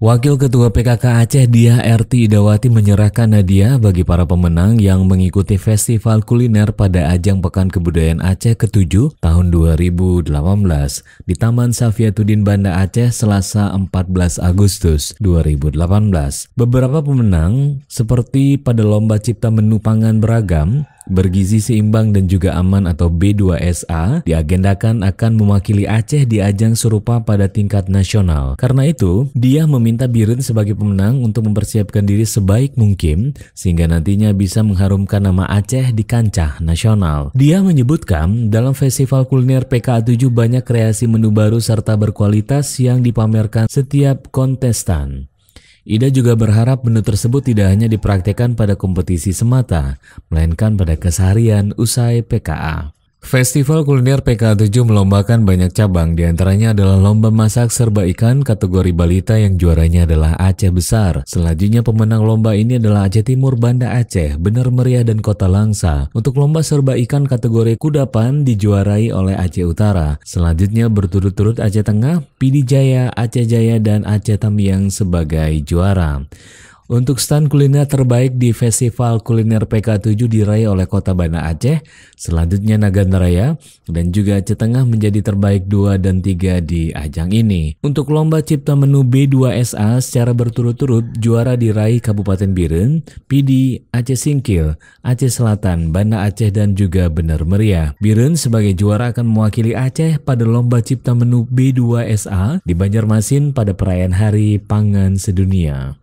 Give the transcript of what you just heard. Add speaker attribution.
Speaker 1: Wakil Ketua PKK Aceh Dia RT Idawati menyerahkan hadiah bagi para pemenang yang mengikuti festival kuliner pada ajang Pekan Kebudayaan Aceh ke-7 tahun 2018 di Taman Safiatuddin Banda Aceh Selasa 14 Agustus 2018. Beberapa pemenang seperti pada lomba cipta menu pangan beragam, bergizi seimbang dan juga aman atau B2SA diagendakan akan mewakili Aceh di ajang serupa pada tingkat nasional. Karena itu, dia meminta Biren sebagai pemenang untuk mempersiapkan diri sebaik mungkin sehingga nantinya bisa mengharumkan nama Aceh di kancah nasional. Dia menyebutkan dalam festival kuliner PKA7 banyak kreasi menu baru serta berkualitas yang dipamerkan setiap kontestan. Ida juga berharap menu tersebut tidak hanya dipraktekkan pada kompetisi semata, melainkan pada keseharian usai PKA. Festival Kuliner PK7 melombakan banyak cabang, diantaranya adalah lomba masak serba ikan kategori balita yang juaranya adalah Aceh Besar. Selanjutnya pemenang lomba ini adalah Aceh Timur, Banda Aceh, Bener Meriah, dan Kota Langsa. Untuk lomba serba ikan kategori kudapan dijuarai oleh Aceh Utara. Selanjutnya berturut-turut Aceh Tengah, Pidijaya, Aceh Jaya, dan Aceh Tamiang sebagai juara. Untuk stand kuliner terbaik di Festival Kuliner PK7 diraih oleh Kota Banda Aceh, selanjutnya Nagan Raya, dan juga Aceh Tengah menjadi terbaik 2 dan 3 di ajang ini. Untuk lomba cipta menu B2SA secara berturut-turut, juara diraih Kabupaten Biren, PD, Aceh Singkil, Aceh Selatan, Banda Aceh, dan juga Bener Meriah. Biren sebagai juara akan mewakili Aceh pada lomba cipta menu B2SA di Banjarmasin pada perayaan Hari Pangan Sedunia.